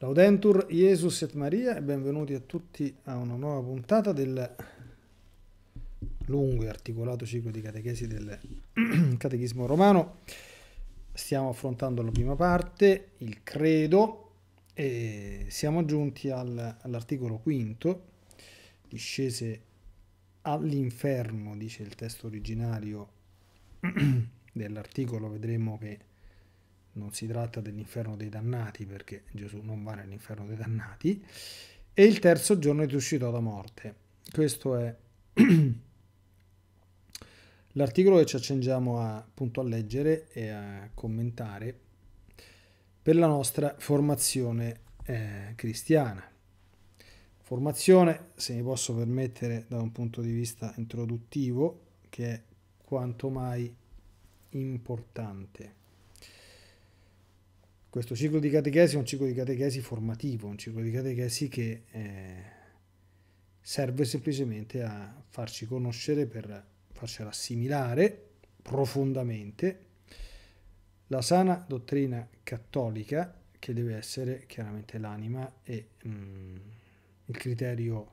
Laudentur Jesus et Maria e benvenuti a tutti a una nuova puntata del lungo e articolato ciclo di catechesi del Catechismo Romano. Stiamo affrontando la prima parte, il credo, e siamo giunti al, all'articolo quinto, discese all'inferno, dice il testo originario dell'articolo, vedremo che non si tratta dell'inferno dei dannati perché Gesù non va nell'inferno dei dannati, e il terzo giorno è risuscitò da morte. Questo è l'articolo che ci accingiamo a, appunto a leggere e a commentare per la nostra formazione eh, cristiana. Formazione, se mi posso permettere, da un punto di vista introduttivo, che è quanto mai importante questo ciclo di catechesi è un ciclo di catechesi formativo, un ciclo di catechesi che eh, serve semplicemente a farci conoscere per farcela assimilare profondamente la sana dottrina cattolica che deve essere chiaramente l'anima e mm, il criterio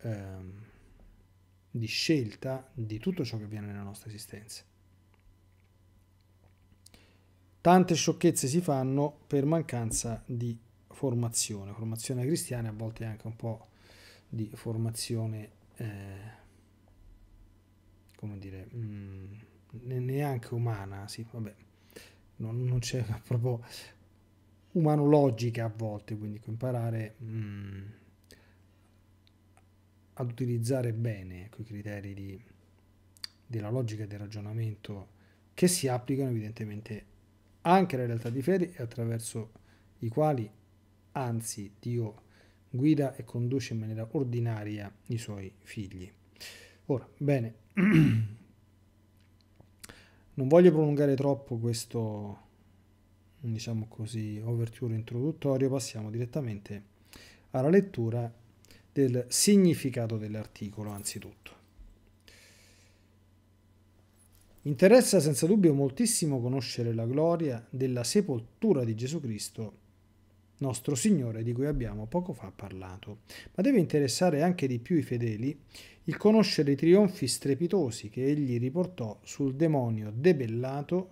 eh, di scelta di tutto ciò che avviene nella nostra esistenza. Tante sciocchezze si fanno per mancanza di formazione, formazione cristiana e a volte anche un po' di formazione, eh, come dire, mh, mm, neanche umana, sì, vabbè, non, non c'è proprio umanologica a volte, quindi imparare mh, mm, ad utilizzare bene quei criteri di, della logica e del ragionamento che si applicano evidentemente anche la realtà di fede e attraverso i quali anzi Dio guida e conduce in maniera ordinaria i suoi figli. Ora, bene, non voglio prolungare troppo questo, diciamo così, overture introduttorio, passiamo direttamente alla lettura del significato dell'articolo anzitutto. Interessa senza dubbio moltissimo conoscere la gloria della sepoltura di Gesù Cristo, nostro Signore, di cui abbiamo poco fa parlato, ma deve interessare anche di più i fedeli il conoscere i trionfi strepitosi che egli riportò sul demonio debellato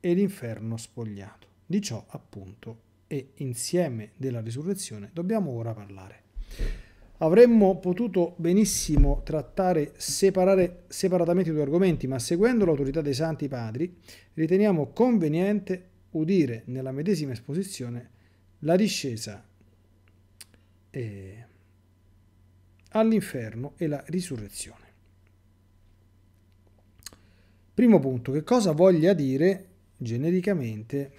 e l'inferno spogliato. Di ciò appunto e insieme della risurrezione dobbiamo ora parlare. Avremmo potuto benissimo trattare separatamente i due argomenti, ma seguendo l'autorità dei Santi Padri riteniamo conveniente udire nella medesima esposizione la discesa eh, all'inferno e la risurrezione. Primo punto, che cosa voglia dire genericamente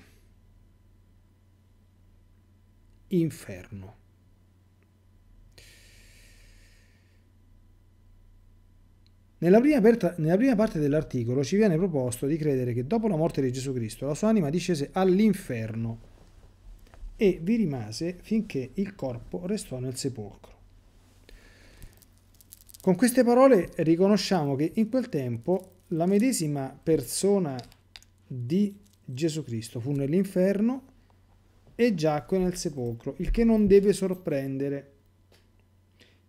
inferno? Nella prima, per- nella prima parte dell'articolo ci viene proposto di credere che dopo la morte di Gesù Cristo la sua anima discese all'inferno e vi rimase finché il corpo restò nel sepolcro. Con queste parole riconosciamo che in quel tempo la medesima persona di Gesù Cristo fu nell'inferno e giacque nel sepolcro, il che non deve sorprendere.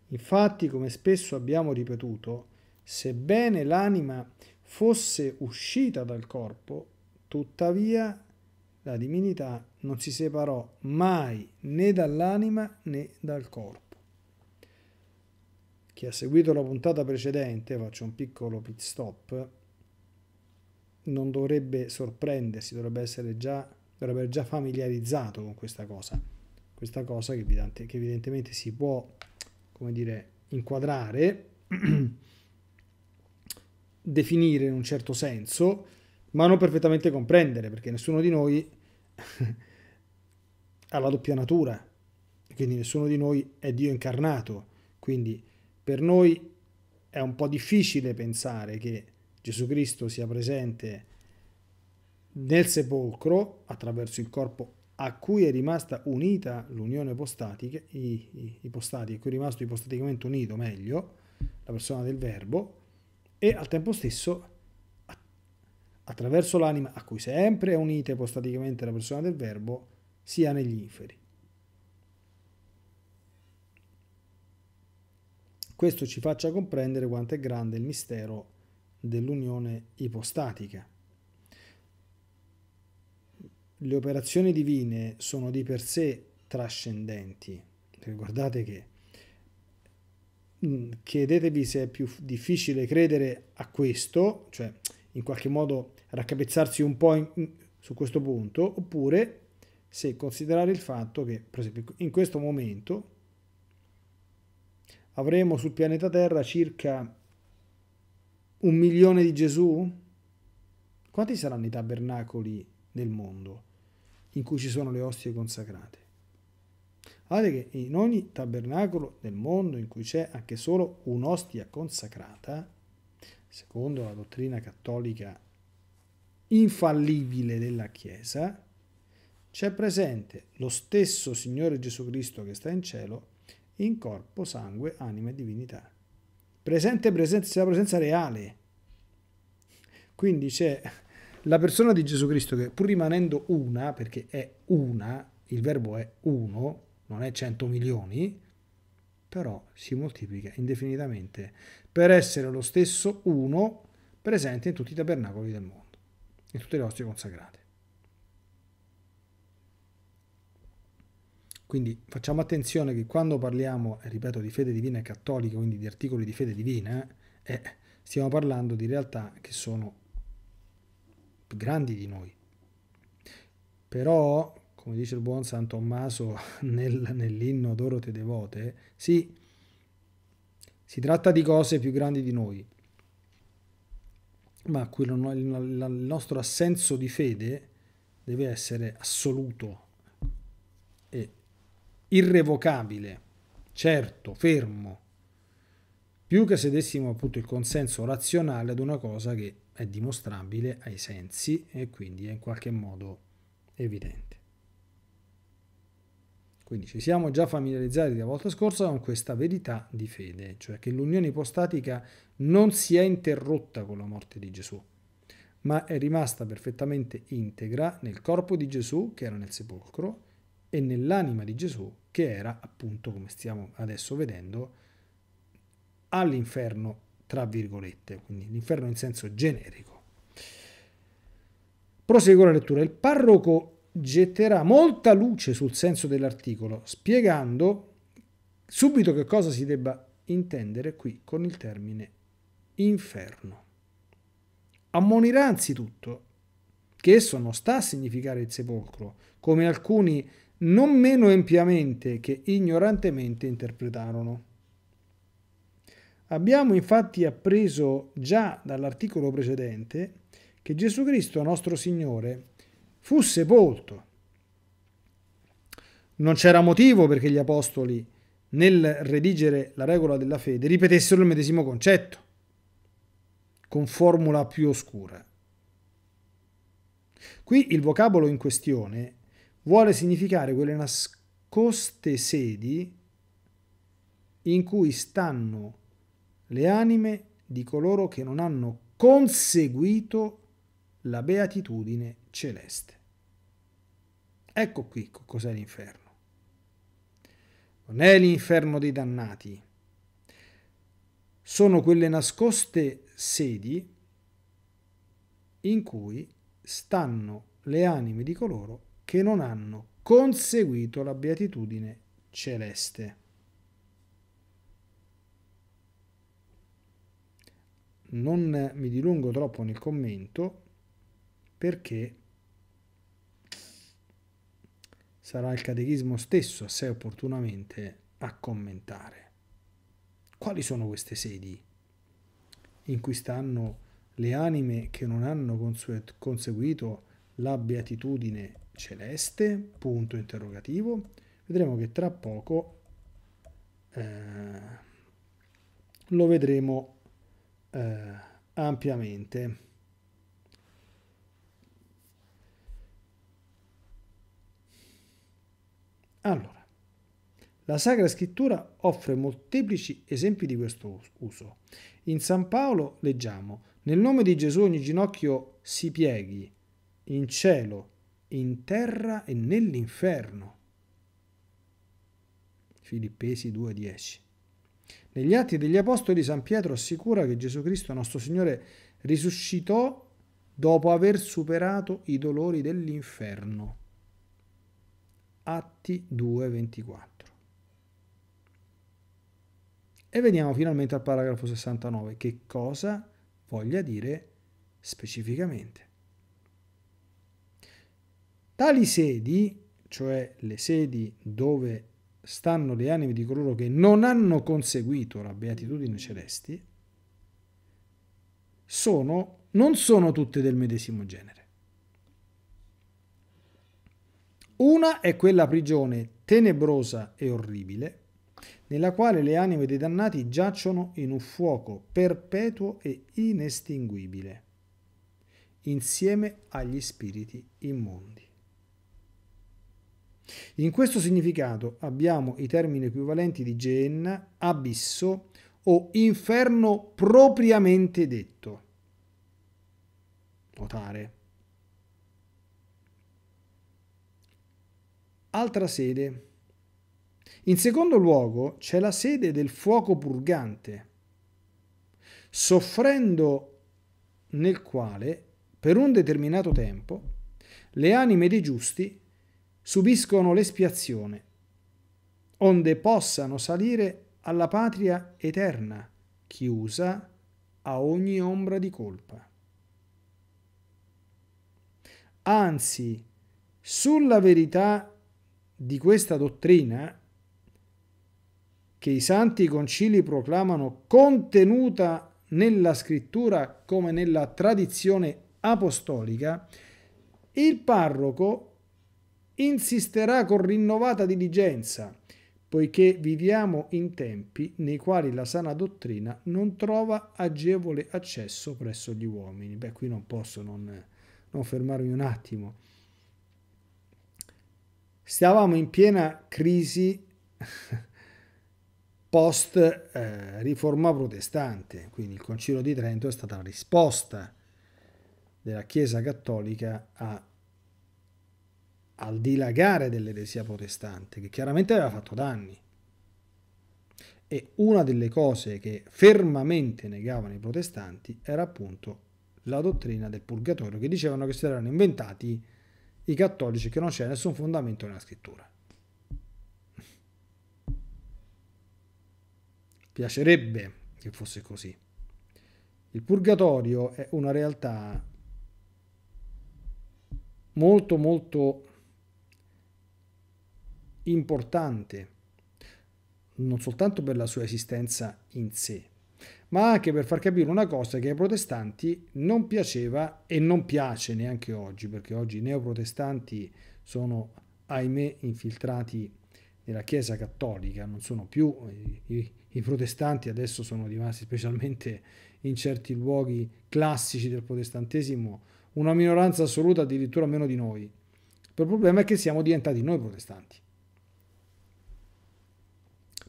Infatti, come spesso abbiamo ripetuto, Sebbene l'anima fosse uscita dal corpo, tuttavia la divinità non si separò mai né dall'anima né dal corpo. Chi ha seguito la puntata precedente, faccio un piccolo pit stop, non dovrebbe sorprendersi, dovrebbe essere già, dovrebbe già familiarizzato con questa cosa. Questa cosa che, che evidentemente si può, come dire, inquadrare definire in un certo senso, ma non perfettamente comprendere, perché nessuno di noi ha la doppia natura, quindi nessuno di noi è Dio incarnato, quindi per noi è un po' difficile pensare che Gesù Cristo sia presente nel sepolcro attraverso il corpo a cui è rimasta unita l'unione ipostatica, i, i, i postati, a cui è rimasto ipostaticamente unito, meglio, la persona del verbo, e al tempo stesso attraverso l'anima a cui sempre è unita ipostaticamente la persona del verbo sia negli inferi. Questo ci faccia comprendere quanto è grande il mistero dell'unione ipostatica. Le operazioni divine sono di per sé trascendenti. Ricordate che Mm, chiedetevi se è più difficile credere a questo, cioè in qualche modo raccapezzarsi un po' in, in, su questo punto, oppure se considerare il fatto che, per esempio, in questo momento avremo sul pianeta Terra circa un milione di Gesù? Quanti saranno i tabernacoli nel mondo in cui ci sono le ostie consacrate? Guardate che in ogni tabernacolo del mondo in cui c'è anche solo un'ostia consacrata, secondo la dottrina cattolica infallibile della Chiesa, c'è presente lo stesso Signore Gesù Cristo che sta in cielo in corpo, sangue, anima e divinità. Presente presente, la presenza reale. Quindi c'è la persona di Gesù Cristo che pur rimanendo una, perché è una, il verbo è uno, non è 100 milioni, però si moltiplica indefinitamente per essere lo stesso uno presente in tutti i tabernacoli del mondo, in tutte le ostie consacrate. Quindi facciamo attenzione che quando parliamo, ripeto, di fede divina e cattolica, quindi di articoli di fede divina, eh, eh stiamo parlando di realtà che sono più grandi di noi. Però come dice il buon San Tommaso nel, nell'inno d'oro te devote, sì, si tratta di cose più grandi di noi, ma quello, il nostro assenso di fede deve essere assoluto e irrevocabile, certo, fermo, più che se dessimo appunto il consenso razionale ad una cosa che è dimostrabile ai sensi e quindi è in qualche modo evidente. Quindi ci siamo già familiarizzati la volta scorsa con questa verità di fede, cioè che l'unione ipostatica non si è interrotta con la morte di Gesù, ma è rimasta perfettamente integra nel corpo di Gesù che era nel sepolcro e nell'anima di Gesù che era appunto, come stiamo adesso vedendo, all'inferno, tra virgolette, quindi l'inferno in senso generico. Prosegue la lettura. Il parroco getterà molta luce sul senso dell'articolo, spiegando subito che cosa si debba intendere qui con il termine inferno. Ammonirà anzitutto che esso non sta a significare il sepolcro, come alcuni non meno empiamente che ignorantemente interpretarono. Abbiamo infatti appreso già dall'articolo precedente che Gesù Cristo nostro Signore fu sepolto. Non c'era motivo perché gli apostoli, nel redigere la regola della fede, ripetessero il medesimo concetto, con formula più oscura. Qui il vocabolo in questione vuole significare quelle nascoste sedi in cui stanno le anime di coloro che non hanno conseguito la beatitudine celeste. Ecco qui cos'è l'inferno. Non è l'inferno dei dannati. Sono quelle nascoste sedi in cui stanno le anime di coloro che non hanno conseguito la beatitudine celeste. Non mi dilungo troppo nel commento perché sarà il catechismo stesso assai opportunamente a commentare. Quali sono queste sedi in cui stanno le anime che non hanno consuet- conseguito la beatitudine celeste? Punto interrogativo. Vedremo che tra poco eh, lo vedremo eh, ampiamente. Allora, la Sacra Scrittura offre molteplici esempi di questo uso. In San Paolo leggiamo, nel nome di Gesù ogni ginocchio si pieghi, in cielo, in terra e nell'inferno. Filippesi 2.10. Negli Atti degli Apostoli San Pietro assicura che Gesù Cristo nostro Signore risuscitò dopo aver superato i dolori dell'inferno. Atti 2:24. E veniamo finalmente al paragrafo 69, che cosa voglia dire specificamente. Tali sedi, cioè le sedi dove stanno le anime di coloro che non hanno conseguito la beatitudine celesti, sono, non sono tutte del medesimo genere. Una è quella prigione tenebrosa e orribile, nella quale le anime dei dannati giacciono in un fuoco perpetuo e inestinguibile, insieme agli spiriti immondi. In questo significato abbiamo i termini equivalenti di Geenna, abisso o inferno propriamente detto. Notare Altra sede. In secondo luogo c'è la sede del fuoco purgante, soffrendo nel quale, per un determinato tempo, le anime dei giusti subiscono l'espiazione, onde possano salire alla patria eterna, chiusa a ogni ombra di colpa. Anzi, sulla verità di questa dottrina che i santi concili proclamano contenuta nella scrittura come nella tradizione apostolica, il parroco insisterà con rinnovata diligenza, poiché viviamo in tempi nei quali la sana dottrina non trova agevole accesso presso gli uomini. Beh, qui non posso non, non fermarmi un attimo stavamo in piena crisi post eh, riforma protestante, quindi il Concilio di Trento è stata la risposta della Chiesa Cattolica a, al dilagare dell'eresia protestante, che chiaramente aveva fatto danni. E una delle cose che fermamente negavano i protestanti era appunto la dottrina del purgatorio, che dicevano che si erano inventati i cattolici che non c'è nessun fondamento nella scrittura. Piacerebbe che fosse così. Il purgatorio è una realtà molto molto importante, non soltanto per la sua esistenza in sé, ma anche per far capire una cosa che ai protestanti non piaceva e non piace neanche oggi, perché oggi i neoprotestanti sono, ahimè, infiltrati nella Chiesa cattolica, non sono più i, i protestanti, adesso sono rimasti specialmente in certi luoghi classici del protestantesimo una minoranza assoluta, addirittura meno di noi. Il problema è che siamo diventati noi protestanti.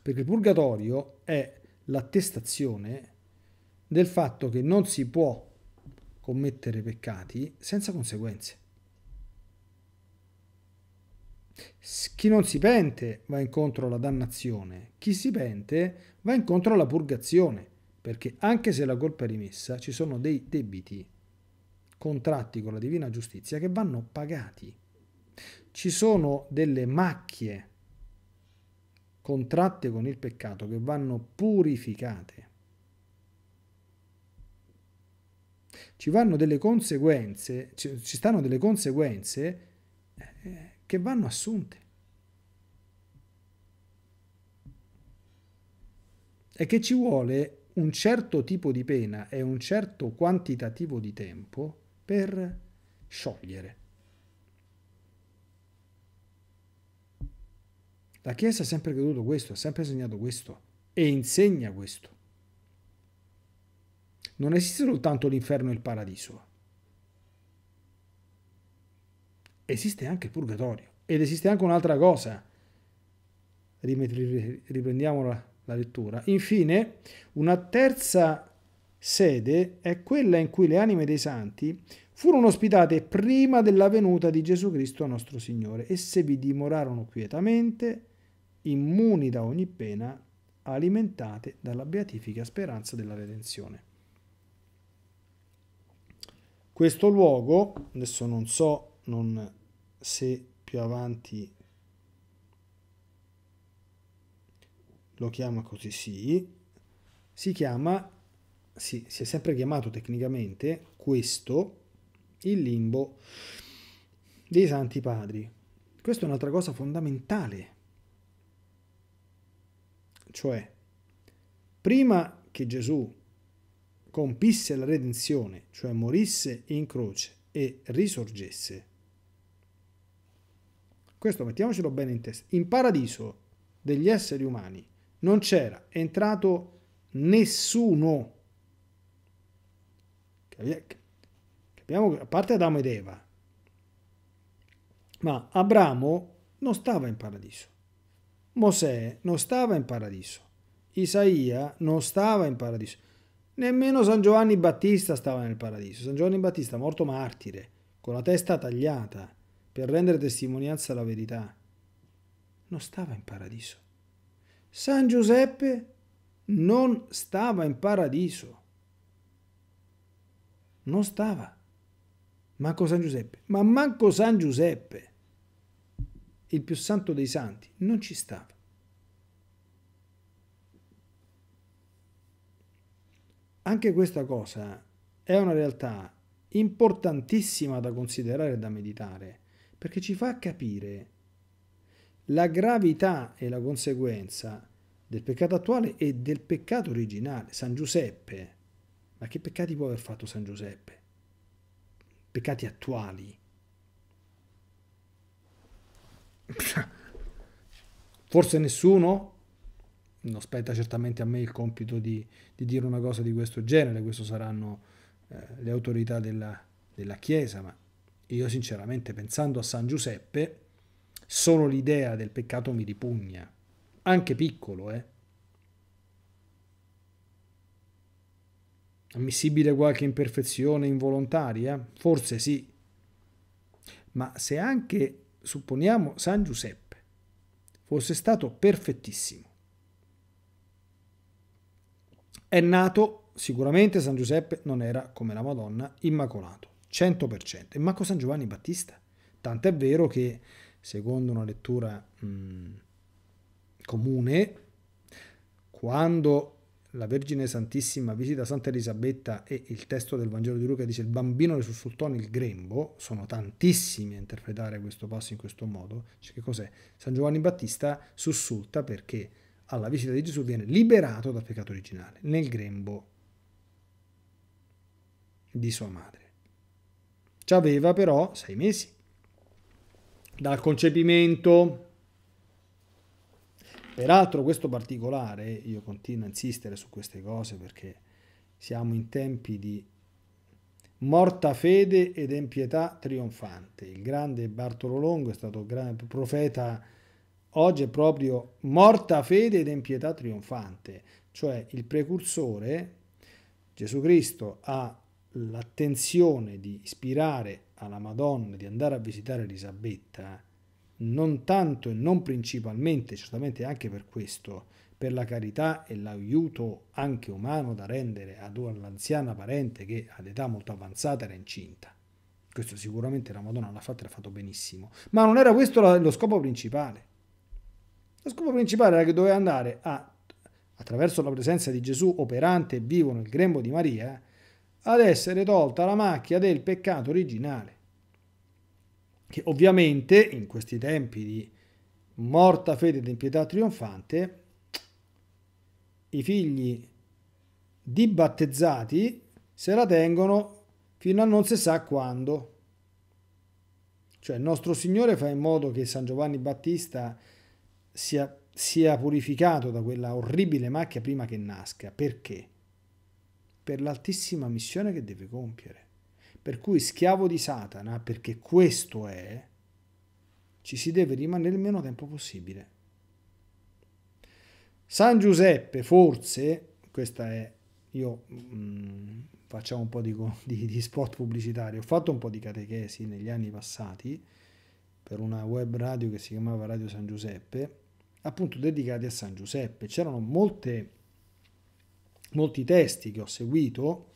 Perché il purgatorio è l'attestazione del fatto che non si può commettere peccati senza conseguenze. Chi non si pente va incontro alla dannazione, chi si pente va incontro alla purgazione, perché anche se la colpa è rimessa ci sono dei debiti contratti con la divina giustizia che vanno pagati. Ci sono delle macchie contratte con il peccato che vanno purificate. Ci vanno delle conseguenze, ci, stanno delle conseguenze eh, che vanno assunte. E che ci vuole un certo tipo di pena e un certo quantitativo di tempo per sciogliere. La Chiesa ha sempre creduto questo, ha sempre insegnato questo e insegna questo. Non esiste soltanto l'inferno e il paradiso. Esiste anche il purgatorio ed esiste anche un'altra cosa. Riprendiamo la, la lettura. Infine, una terza sede è quella in cui le anime dei santi furono ospitate prima della venuta di Gesù Cristo nostro Signore. Esse vi dimorarono quietamente immuni da ogni pena, alimentate dalla beatifica speranza della redenzione. Questo luogo, adesso non so non, se più avanti lo chiama così, sì, si chiama, sì, si è sempre chiamato tecnicamente questo, il limbo dei santi padri. Questa è un'altra cosa fondamentale cioè prima che Gesù compisse la redenzione, cioè morisse in croce e risorgesse. Questo mettiamocelo bene in testa. In paradiso degli esseri umani non c'era entrato nessuno. Capiamo che a parte Adamo ed Eva, ma Abramo non stava in paradiso. Mosè non stava in paradiso, Isaia non stava in paradiso, nemmeno San Giovanni Battista stava nel paradiso. San Giovanni Battista morto martire, con la testa tagliata, per rendere testimonianza alla verità. Non stava in paradiso. San Giuseppe non stava in paradiso. Non stava. Manco San Giuseppe. Ma manco San Giuseppe il più santo dei santi, non ci stava. Anche questa cosa è una realtà importantissima da considerare e da meditare, perché ci fa capire la gravità e la conseguenza del peccato attuale e del peccato originale. San Giuseppe, ma che peccati può aver fatto San Giuseppe? Peccati attuali. Forse nessuno? Non spetta certamente a me il compito di, di dire una cosa di questo genere, questo saranno eh, le autorità della, della Chiesa, ma io sinceramente pensando a San Giuseppe, solo l'idea del peccato mi ripugna, anche piccolo, eh. Ammissibile qualche imperfezione involontaria? Forse sì. Ma se anche supponiamo San Giuseppe fosse stato perfettissimo. È nato, sicuramente San Giuseppe non era come la Madonna, immacolato, 100%, e manco San Giovanni Battista. Tant'è vero che, secondo una lettura mh, mm, comune, quando la Vergine Santissima visita Santa Elisabetta e il testo del Vangelo di Luca dice il bambino le sussultò nel grembo, sono tantissimi a interpretare questo passo in questo modo, cioè, che cos'è? San Giovanni Battista sussulta perché alla visita di Gesù viene liberato dal peccato originale, nel grembo di sua madre. Ci aveva però sei mesi dal concepimento Peraltro questo particolare, io continuo a insistere su queste cose perché siamo in tempi di morta fede ed empietà trionfante. Il grande Bartolo Longo è stato grande profeta oggi è proprio morta fede ed empietà trionfante, cioè il precursore Gesù Cristo ha l'attenzione di ispirare alla Madonna di andare a visitare Elisabetta non tanto e non principalmente, certamente anche per questo, per la carità e l'aiuto anche umano da rendere ad un'anziana parente che ad età molto avanzata era incinta. Questo sicuramente la Madonna l'ha fatto e l'ha fatto benissimo, ma non era questo lo scopo principale. Lo scopo principale era che doveva andare a, attraverso la presenza di Gesù operante e vivo nel grembo di Maria, ad essere tolta la macchia del peccato originale che ovviamente in questi tempi di morta fede ed impietà trionfante, i figli di battezzati se la tengono fino a non si sa quando. Cioè il nostro Signore fa in modo che San Giovanni Battista sia, sia purificato da quella orribile macchia prima che nasca. Perché? Per l'altissima missione che deve compiere. Per cui schiavo di Satana, perché questo è, ci si deve rimanere il meno tempo possibile. San Giuseppe, forse, questa è, io mh, mm, facciamo un po' di, di, di spot pubblicitario, ho fatto un po' di catechesi negli anni passati per una web radio che si chiamava Radio San Giuseppe, appunto dedicati a San Giuseppe. C'erano molte, molti testi che ho seguito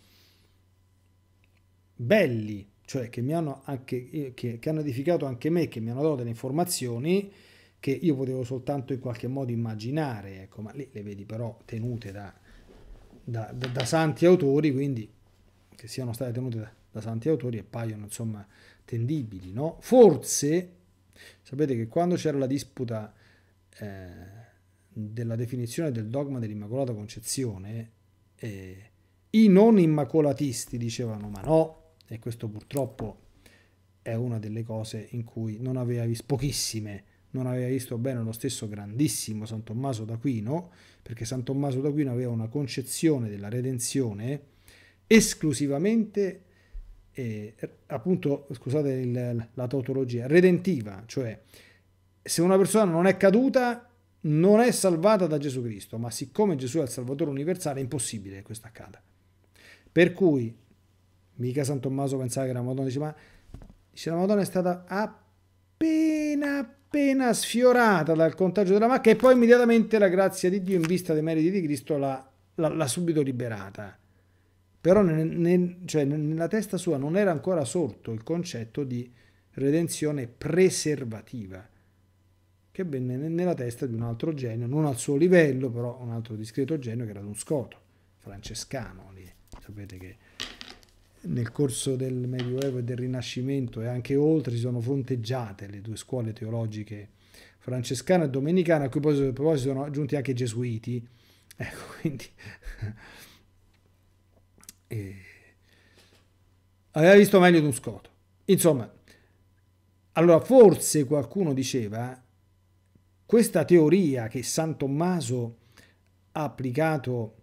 belli, cioè che, mi hanno, anche, eh, che, che hanno edificato anche me, che mi hanno dato delle informazioni che io potevo soltanto in qualche modo immaginare, ecco, ma lì le vedi però tenute da, da, da, da santi autori, quindi che siano state tenute da, da santi autori e paiono insomma tendibili, no? Forse, sapete che quando c'era la disputa eh, della definizione del dogma dell'Immacolata Concezione, eh, i non immacolatisti dicevano ma no, e questo purtroppo è una delle cose in cui non aveva visto pochissime, non aveva visto bene lo stesso grandissimo San Tommaso d'Aquino, perché San Tommaso d'Aquino aveva una concezione della redenzione esclusivamente eh, appunto, scusate il, la tautologia, redentiva, cioè se una persona non è caduta non è salvata da Gesù Cristo, ma siccome Gesù è il Salvatore universale è impossibile che questo accada. Per cui Mica San Tommaso pensava che la Madonna dice, ma dice, la Madonna è stata appena appena sfiorata dal contagio della macchia e poi immediatamente la grazia di Dio in vista dei meriti di Cristo l'ha, l'ha, l'ha subito liberata. Però nel, nel, cioè nella testa sua non era ancora sorto il concetto di redenzione preservativa, che venne nella testa di un altro genio, non al suo livello, però un altro discreto genio che era Don Scoto, francescano lì. Sapete che nel corso del Medioevo e del Rinascimento e anche oltre si sono fronteggiate le due scuole teologiche francescana e domenicana, a cui poi, poi si sono aggiunti anche i gesuiti. Ecco, quindi... e... Aveva visto meglio di un scoto. Insomma, allora forse qualcuno diceva questa teoria che San Tommaso ha applicato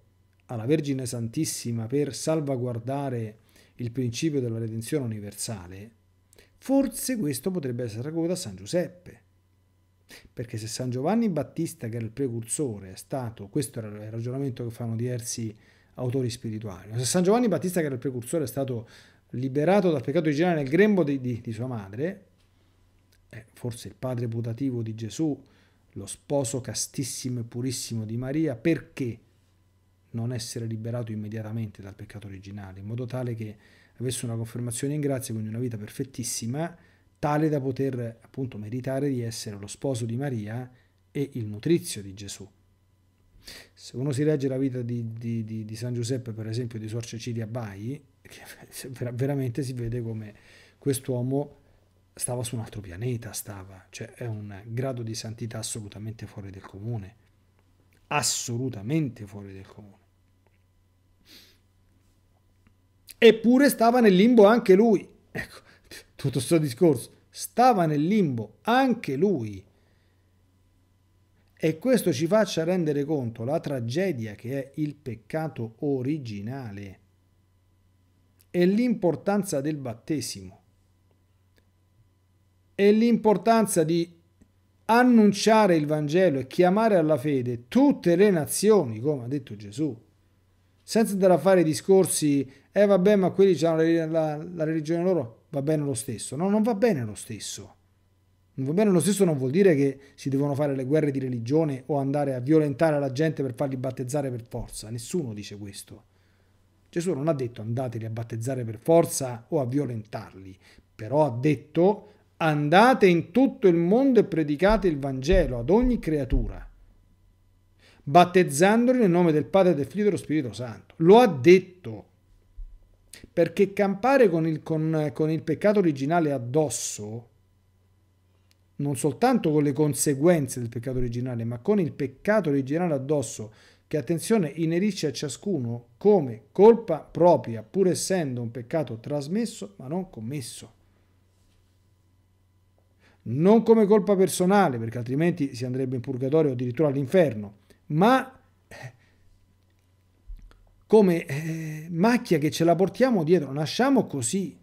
alla Vergine Santissima per salvaguardare il principio della redenzione universale, forse questo potrebbe essere raccolto da San Giuseppe. Perché se San Giovanni Battista, che era il precursore, è stato, questo era il ragionamento che fanno diversi autori spirituali, se San Giovanni Battista, che era il precursore, è stato liberato dal peccato originale nel grembo di, di, di sua madre, eh, forse il padre putativo di Gesù, lo sposo castissimo e purissimo di Maria, perché? non essere liberato immediatamente dal peccato originale, in modo tale che avesse una confermazione in grazia, quindi una vita perfettissima, tale da poter appunto meritare di essere lo sposo di Maria e il nutrizio di Gesù. Se uno si legge la vita di, di, di, di San Giuseppe, per esempio, di Suor Cecilia Bai, veramente si vede come quest'uomo stava su un altro pianeta, stava, cioè è un grado di santità assolutamente fuori del comune, assolutamente fuori del comune. Eppure stava nel limbo anche lui. Ecco, tutto questo discorso. Stava nel limbo anche lui. E questo ci faccia rendere conto la tragedia che è il peccato originale e l'importanza del battesimo e l'importanza di annunciare il Vangelo e chiamare alla fede tutte le nazioni, come ha detto Gesù, senza andare a fare discorsi eh vabbè ma quelli hanno la, la, la, religione loro, va bene lo stesso. No, non va bene lo stesso. Non va bene lo stesso non vuol dire che si devono fare le guerre di religione o andare a violentare la gente per farli battezzare per forza. Nessuno dice questo. Gesù non ha detto andateli a battezzare per forza o a violentarli, però ha detto andate in tutto il mondo e predicate il Vangelo ad ogni creatura battezzandoli nel nome del Padre, del Figlio e dello Spirito Santo. Lo ha detto. Perché campare con il, con, con il peccato originale addosso, non soltanto con le conseguenze del peccato originale, ma con il peccato originale addosso, che attenzione inerisce a ciascuno come colpa propria, pur essendo un peccato trasmesso ma non commesso. Non come colpa personale, perché altrimenti si andrebbe in purgatorio o addirittura all'inferno, ma come eh, macchia che ce la portiamo dietro, nasciamo così.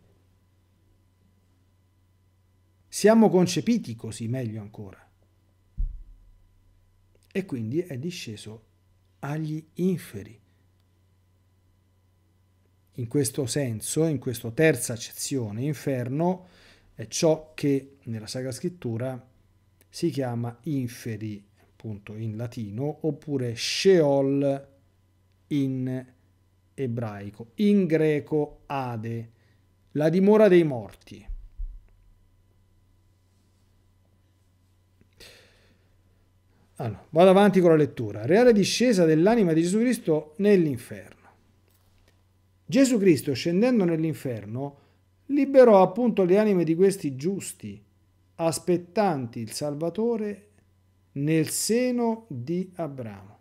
Siamo concepiti così, meglio ancora. E quindi è disceso agli inferi. In questo senso, in questa terza accezione, inferno è ciò che nella Sacra Scrittura si chiama inferi, appunto in latino, oppure Sheol in latino ebraico, in greco Ade, la dimora dei morti. Allora, vado avanti con la lettura. Reale discesa dell'anima di Gesù Cristo nell'inferno. Gesù Cristo scendendo nell'inferno liberò appunto le anime di questi giusti, aspettanti il Salvatore nel seno di Abramo.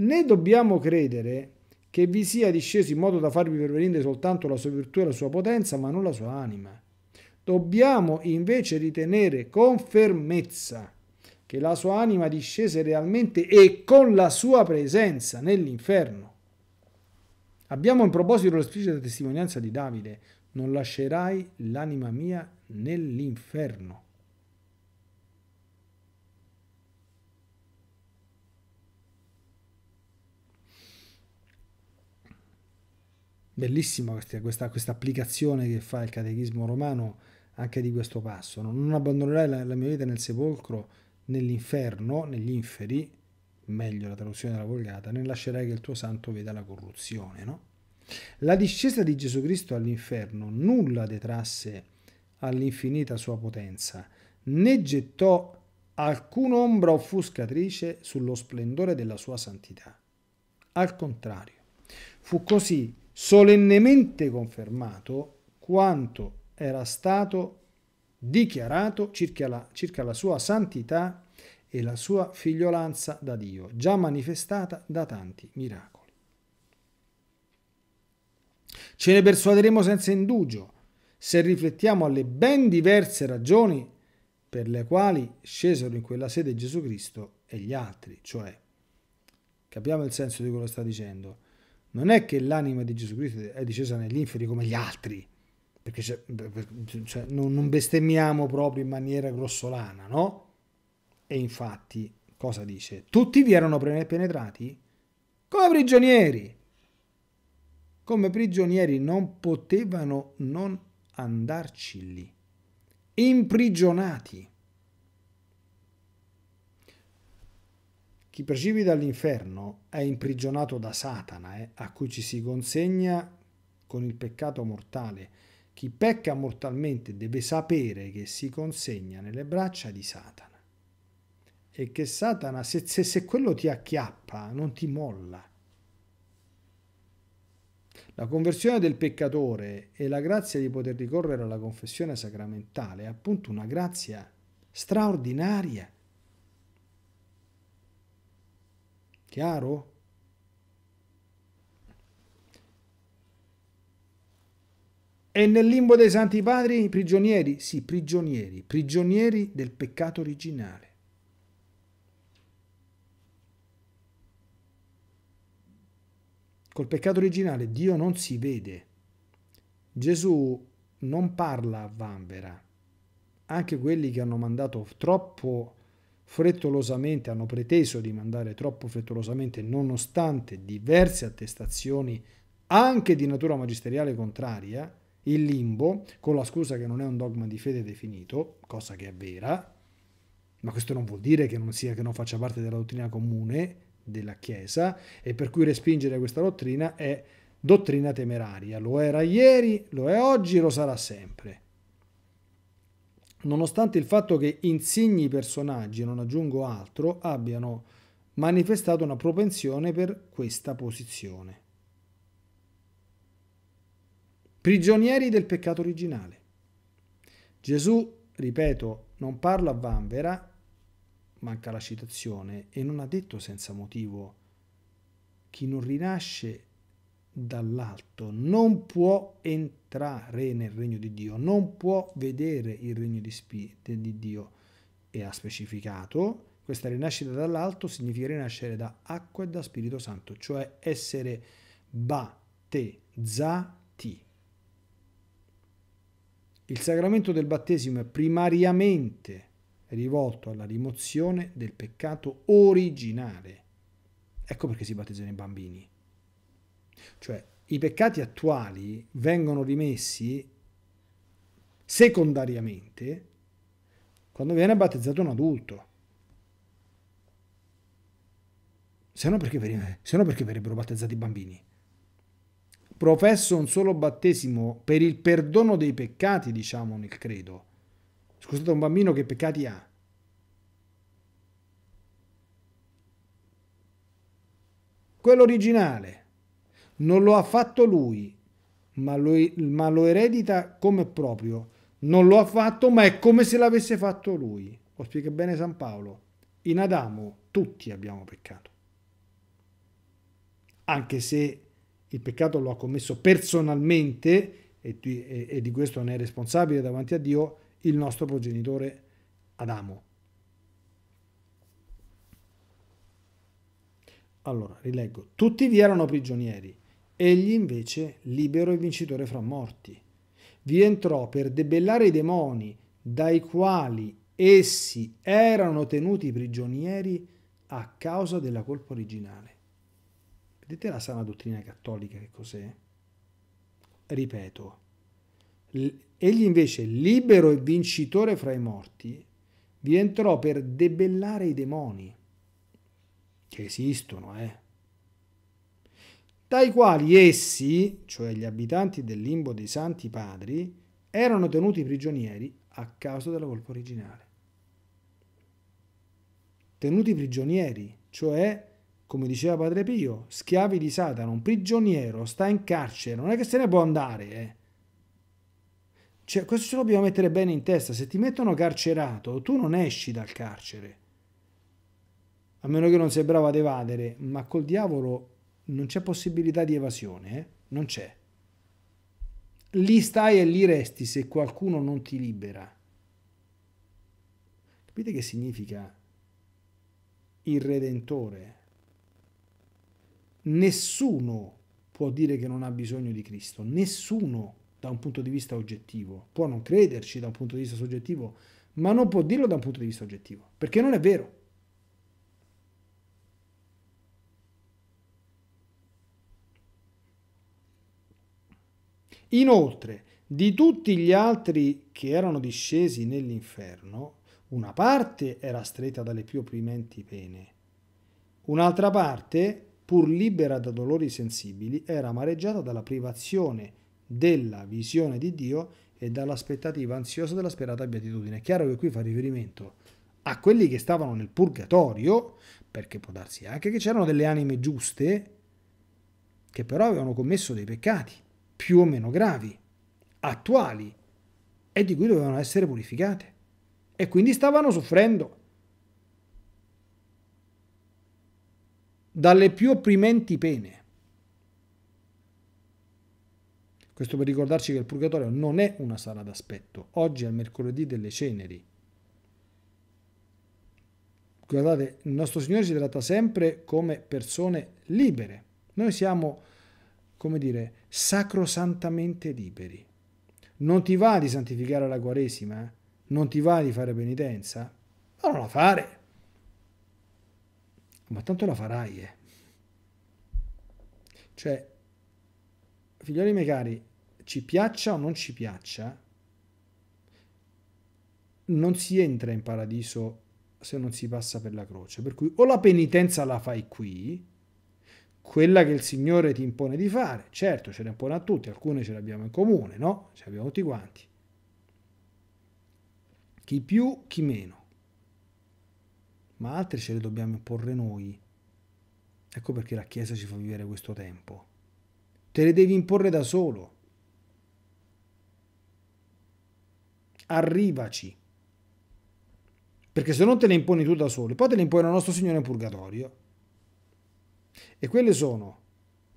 né dobbiamo credere che vi sia disceso in modo da farvi pervenire soltanto la sua virtù e la sua potenza, ma non la sua anima. Dobbiamo invece ritenere con fermezza che la sua anima discese realmente e con la sua presenza nell'inferno. Abbiamo in proposito l'esplicita testimonianza di Davide, non lascerai l'anima mia nell'inferno. bellissima questa, questa, applicazione che fa il catechismo romano anche di questo passo. No? Non abbandonerai la, la, mia vita nel sepolcro, nell'inferno, negli inferi, meglio la traduzione della Volgata, né lascerai che il tuo santo veda la corruzione. No? La discesa di Gesù Cristo all'inferno nulla detrasse all'infinita sua potenza, né gettò alcun'ombra offuscatrice sullo splendore della sua santità. Al contrario, fu così solennemente confermato quanto era stato dichiarato circa la, circa la sua santità e la sua figliolanza da Dio, già manifestata da tanti miracoli. Ce ne persuaderemo senza indugio se riflettiamo alle ben diverse ragioni per le quali scesero in quella sede Gesù Cristo e gli altri, cioè capiamo il senso di quello che sta dicendo non è che l'anima di Gesù Cristo è discesa negli inferi come gli altri, perché cioè, cioè, non, non bestemmiamo proprio in maniera grossolana, no? E infatti, cosa dice? Tutti vi erano penetrati come prigionieri. Come prigionieri non potevano non andarci lì, imprigionati. Chi percepi dall'inferno è imprigionato da Satana, eh, a cui ci si consegna con il peccato mortale. Chi pecca mortalmente deve sapere che si consegna nelle braccia di Satana. E che Satana, se, se, se quello ti acchiappa, non ti molla. La conversione del peccatore e la grazia di poter ricorrere alla confessione sacramentale è appunto una grazia straordinaria Chiaro? E nel limbo dei santi padri, i prigionieri? Sì, prigionieri, prigionieri del peccato originale. Col peccato originale Dio non si vede. Gesù non parla a vanvera. Anche quelli che hanno mandato troppo frettolosamente hanno preteso di mandare troppo frettolosamente nonostante diverse attestazioni anche di natura magisteriale contraria il limbo con la scusa che non è un dogma di fede definito, cosa che è vera, ma questo non vuol dire che non sia che non faccia parte della dottrina comune della Chiesa e per cui respingere questa dottrina è dottrina temeraria, lo era ieri, lo è oggi e lo sarà sempre nonostante il fatto che insigni personaggi, non aggiungo altro, abbiano manifestato una propensione per questa posizione. Prigionieri del peccato originale. Gesù, ripeto, non parla a Vanvera, manca la citazione, e non ha detto senza motivo chi non rinasce dall'alto, non può entrare nel regno di Dio, non può vedere il regno di, spi- di Dio. E ha specificato, questa rinascita dall'alto significa rinascere da acqua e da Spirito Santo, cioè essere battezzati. Il sacramento del battesimo è primariamente rivolto alla rimozione del peccato originale. Ecco perché si battezzano i bambini cioè, i peccati attuali vengono rimessi secondariamente quando viene battezzato un adulto. Se no perché, perché verrebbero battezzati i bambini? Professo un solo battesimo per il perdono dei peccati, diciamo nel credo. Scusate, un bambino che peccati ha? Quello originale non lo ha fatto lui, ma lo, ma lo eredita come proprio. Non lo ha fatto, ma è come se l'avesse fatto lui. Lo spiega bene San Paolo. In Adamo tutti abbiamo peccato. Anche se il peccato lo ha commesso personalmente, e di questo ne è responsabile davanti a Dio, il nostro progenitore Adamo. Allora, rileggo. Tutti vi erano prigionieri, Egli invece, libero e vincitore fra morti, vi entrò per debellare i demoni dai quali essi erano tenuti prigionieri a causa della colpa originale. Vedete la sana dottrina cattolica che cos'è? Ripeto, egli invece, libero e vincitore fra i morti, vi entrò per debellare i demoni, che esistono, eh? dai quali essi, cioè gli abitanti del limbo dei Santi Padri, erano tenuti prigionieri a causa della colpa originale. Tenuti prigionieri, cioè, come diceva Padre Pio, schiavi di Satana, un prigioniero sta in carcere, non è che se ne può andare, eh. Cioè, questo ce lo dobbiamo mettere bene in testa. Se ti mettono carcerato, tu non esci dal carcere. A meno che non sei bravo ad evadere, ma col diavolo non c'è possibilità di evasione, eh? non c'è. Lì stai e lì resti se qualcuno non ti libera. Capite che significa il Redentore? Nessuno può dire che non ha bisogno di Cristo, nessuno da un punto di vista oggettivo, può non crederci da un punto di vista soggettivo, ma non può dirlo da un punto di vista oggettivo, perché non è vero. Inoltre, di tutti gli altri che erano discesi nell'inferno, una parte era stretta dalle più opprimenti pene, un'altra parte, pur libera da dolori sensibili, era amareggiata dalla privazione della visione di Dio e dall'aspettativa ansiosa della sperata beatitudine. È chiaro che qui fa riferimento a quelli che stavano nel purgatorio, perché può darsi anche che c'erano delle anime giuste, che però avevano commesso dei peccati più o meno gravi, attuali, e di cui dovevano essere purificate. E quindi stavano soffrendo. dalle più opprimenti pene. Questo per ricordarci che il purgatorio non è una sala d'aspetto. Oggi è il mercoledì delle ceneri. Guardate, il nostro Signore si tratta sempre come persone libere. Noi siamo, come dire, sacrosantamente liberi. Non ti va di santificare la Quaresima? Eh? Non ti va di fare penitenza? Ma non la fare! Ma tanto la farai, eh. Cioè, figlioli miei cari, ci piaccia o non ci piaccia, non si entra in paradiso se non si passa per la croce. Per cui o la penitenza la fai qui, quella che il Signore ti impone di fare. Certo, ce le impone a tutti, alcune ce le abbiamo in comune, no? Ce le abbiamo tutti quanti. Chi più, chi meno. Ma altre ce le dobbiamo imporre noi. Ecco perché la Chiesa ci fa vivere questo tempo. Te le devi imporre da solo. Arrivaci. Perché se non te le imponi tu da solo, poi te le impone il nostro Signore in purgatorio e quelle sono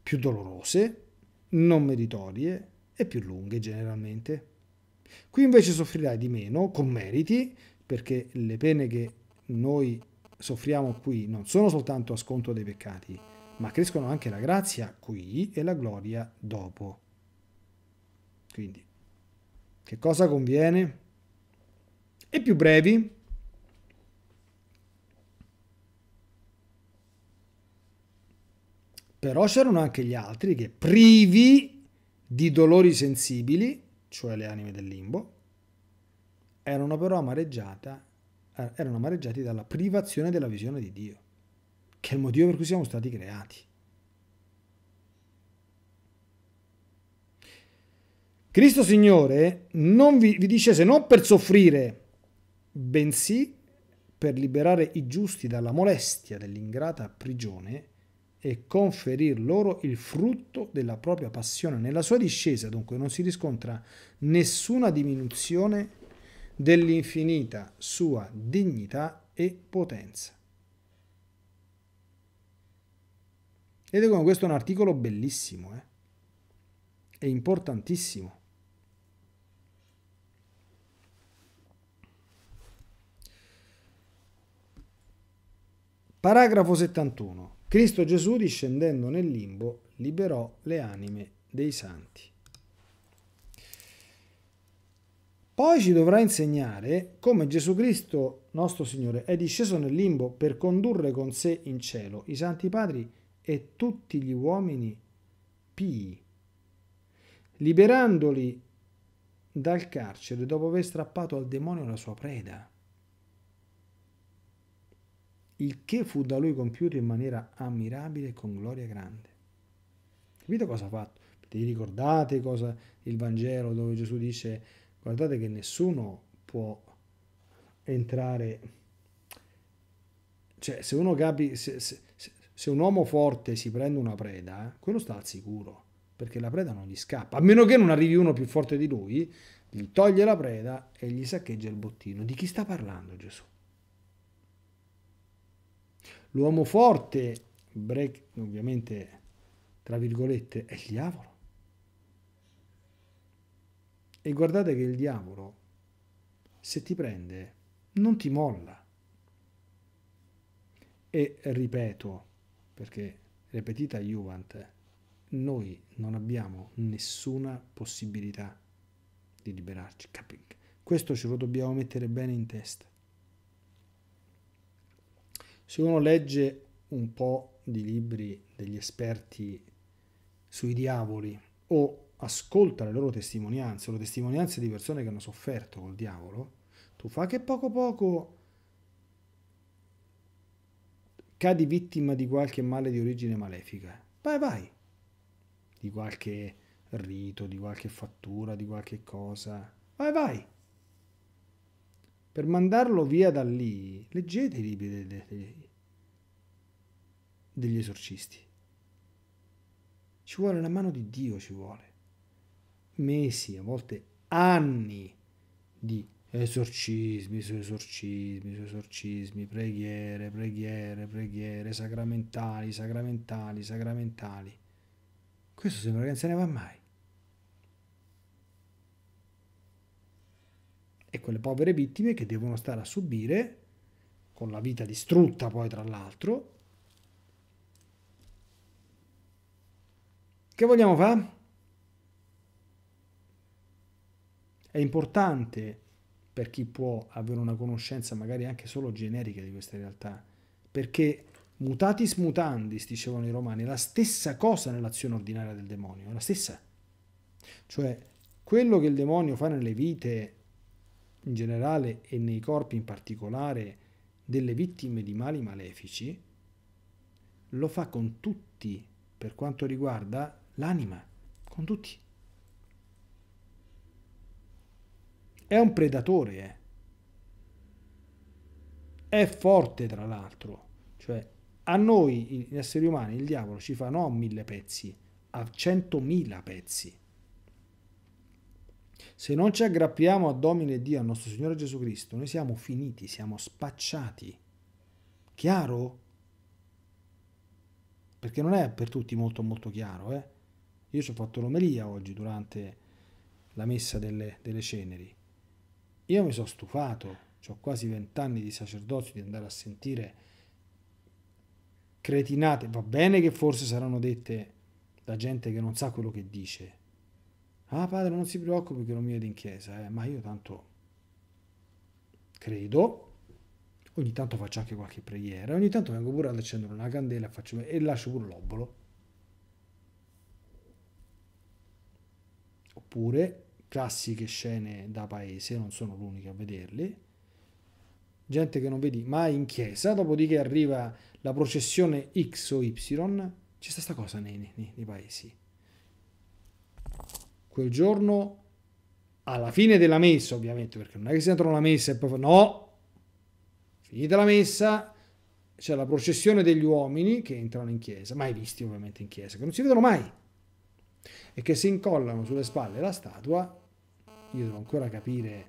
più dolorose, non meritorie e più lunghe generalmente. Qui invece soffrirai di meno, con meriti, perché le pene che noi soffriamo qui non sono soltanto a sconto dei peccati, ma crescono anche la grazia qui e la gloria dopo. Quindi, che cosa conviene? E più brevi, Però c'erano anche gli altri che, privi di dolori sensibili, cioè le anime del limbo, erano però eh, erano amareggiati dalla privazione della visione di Dio, che è il motivo per cui siamo stati creati. Cristo Signore non vi, vi se non per soffrire, bensì per liberare i giusti dalla molestia dell'ingrata prigione e conferir loro il frutto della propria passione. Nella sua discesa dunque non si riscontra nessuna diminuzione dell'infinita sua dignità e potenza. Vedete come questo è un articolo bellissimo, eh? è importantissimo. Paragrafo 71. Cristo Gesù, discendendo nel limbo, liberò le anime dei santi. Poi ci dovrà insegnare come Gesù Cristo, nostro Signore, è disceso nel limbo per condurre con sé in cielo i santi padri e tutti gli uomini pii, liberandoli dal carcere dopo aver strappato al demonio la sua preda il che fu da lui compiuto in maniera ammirabile e con gloria grande. Capite cosa ha fatto? Vi ricordate cosa il Vangelo dove Gesù dice guardate che nessuno può entrare, cioè se uno capi, se, se, se un uomo forte si prende una preda, eh, quello sta al sicuro, perché la preda non gli scappa, a meno che non arrivi uno più forte di lui, gli toglie la preda e gli saccheggia il bottino. Di chi sta parlando Gesù? L'uomo forte, break, ovviamente tra virgolette, è il diavolo. E guardate che il diavolo, se ti prende, non ti molla. E ripeto, perché ripetita Juvent, noi non abbiamo nessuna possibilità di liberarci. Capito? Questo ce lo dobbiamo mettere bene in testa. Se uno legge un po' di libri degli esperti sui diavoli o ascolta le loro testimonianze le testimonianze di persone che hanno sofferto col diavolo, tu fa che poco poco cadi vittima di qualche male di origine malefica. Vai, vai. Di qualche rito, di qualche fattura, di qualche cosa. Vai, vai. Per mandarlo via da lì, leggete i libri degli, degli esorcisti. Ci vuole la mano di Dio, ci vuole. Mesi, a volte anni di esorcismi su esorcismi su esorcismi, preghiere, preghiere, preghiere, sacramentali, sacramentali, sacramentali. Questo sembra che non se ne va mai. e quelle povere vittime che devono stare a subire, con la vita distrutta poi tra l'altro. Che vogliamo fare? È importante per chi può avere una conoscenza magari anche solo generica di questa realtà, perché mutatis mutandis, dicevano i romani, è la stessa cosa nell'azione ordinaria del demonio, è la stessa. Cioè, quello che il demonio fa nelle vite in generale e nei corpi in particolare delle vittime di mali malefici, lo fa con tutti per quanto riguarda l'anima, con tutti. È un predatore, eh. è forte tra l'altro, cioè a noi esseri umani il diavolo ci fa non a mille pezzi, a centomila pezzi. Se non ci aggrappiamo a Domine Dio, al nostro Signore Gesù Cristo, noi siamo finiti, siamo spacciati. Chiaro? Perché non è per tutti molto molto chiaro. Eh? Io ci ho fatto l'omelia oggi durante la messa delle, delle ceneri. Io mi sono stufato, ho quasi vent'anni di sacerdozio, di andare a sentire cretinate. Va bene che forse saranno dette da gente che non sa quello che dice, Ah padre non si preoccupi che non mi vede in chiesa, eh. ma io tanto credo, ogni tanto faccio anche qualche preghiera, ogni tanto vengo pure ad accendere una candela faccio... e lascio pure l'obolo. Oppure classiche scene da paese, non sono l'unica a vederle, gente che non vedi mai in chiesa, dopodiché arriva la processione X o Y, c'è sta cosa nei, nei, nei paesi quel giorno alla fine della messa, ovviamente, perché non è che si entrano alla messa e poi no, finita la messa c'è la processione degli uomini che entrano in chiesa, mai visti ovviamente in chiesa, che non si vedono mai e che si incollano sulle spalle la statua. Io devo ancora capire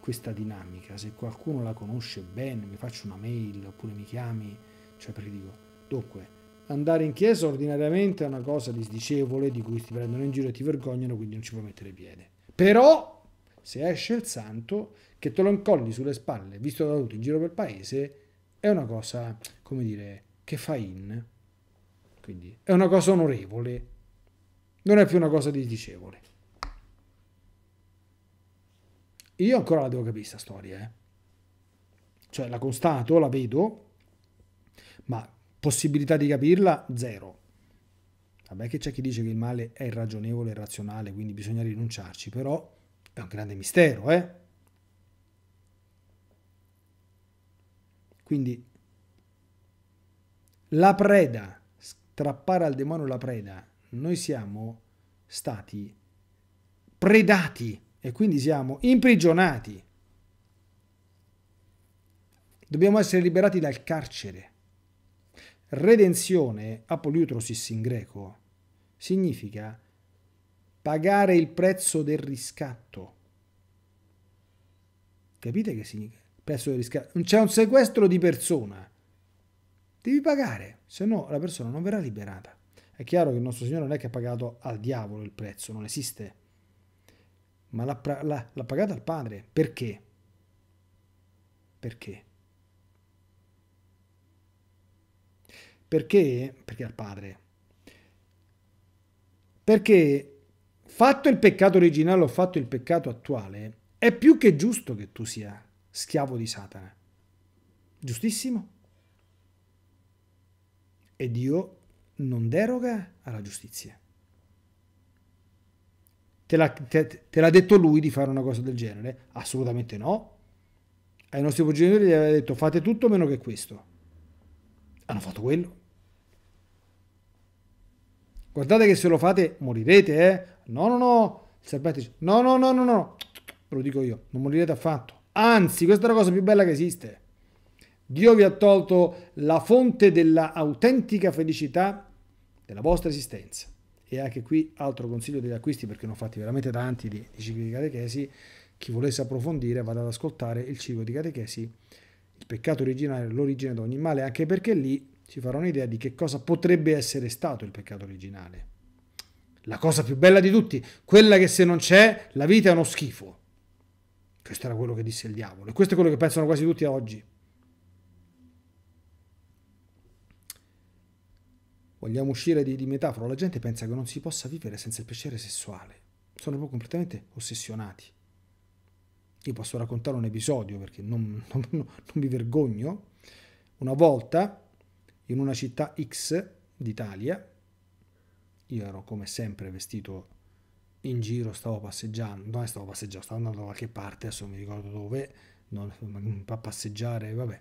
questa dinamica, se qualcuno la conosce bene, mi faccio una mail oppure mi chiami, cioè perché dico, dunque, andare in chiesa ordinariamente è una cosa disdicevole di cui ti prendono in giro e ti vergognano, quindi non ci puoi mettere piede. Però se esce il santo che te lo incolli sulle spalle, visto da tutti in giro per il paese, è una cosa, come dire, che fa in. Quindi è una cosa onorevole, non è più una cosa disdicevole. Io ancora la devo capire questa storia, eh. Cioè la constato, la vedo, ma Possibilità di capirla? Zero. Vabbè che c'è chi dice che il male è irragionevole e razionale, quindi bisogna rinunciarci, però è un grande mistero, eh? Quindi la preda, strappare al demonio la preda, noi siamo stati predati e quindi siamo imprigionati. Dobbiamo essere liberati dal carcere. Redenzione, apoliutrosis in greco, significa pagare il prezzo del riscatto. Capite che significa? Il prezzo del riscatto. C'è un sequestro di persona. Devi pagare, se no la persona non verrà liberata. È chiaro che il nostro Signore non è che ha pagato al diavolo il prezzo, non esiste. Ma l'ha, l'ha pagato al Padre. Perché? Perché? Perché? Perché al Padre. Perché fatto il peccato originale o fatto il peccato attuale, è più che giusto che tu sia schiavo di Satana. Giustissimo. E Dio non deroga alla giustizia. Te l'ha, detto lui di fare una cosa del genere? Assolutamente no. Ai nostri genitori gli aveva detto fate tutto meno che questo. Hanno fatto quello. Guardate che se lo fate morirete, eh? No, no, no. Il serpente dice, no, no, no, no, no. Ve lo dico io, non morirete affatto. Anzi, questa è la cosa più bella che esiste. Dio vi ha tolto la fonte dell'autentica felicità della vostra esistenza. E anche qui altro consiglio degli acquisti, perché ne ho fatti veramente tanti di, di cicli di catechesi. Chi volesse approfondire vada ad ascoltare il ciclo di catechesi, il peccato originale, l'origine di ogni male, anche perché lì ci farà un'idea di che cosa potrebbe essere stato il peccato originale. La cosa più bella di tutti, quella che se non c'è la vita è uno schifo. Questo era quello che disse il diavolo e questo è quello che pensano quasi tutti oggi. Vogliamo uscire di, di metafora, la gente pensa che non si possa vivere senza il piacere sessuale. Sono proprio completamente ossessionati. Io posso raccontare un episodio perché non, non, non, non mi vergogno. Una volta in una città X d'Italia. Io ero come sempre vestito in giro, stavo passeggiando, no, stavo passeggiando, stavo andando da qualche parte, adesso non mi ricordo dove, non, a passeggiare, vabbè,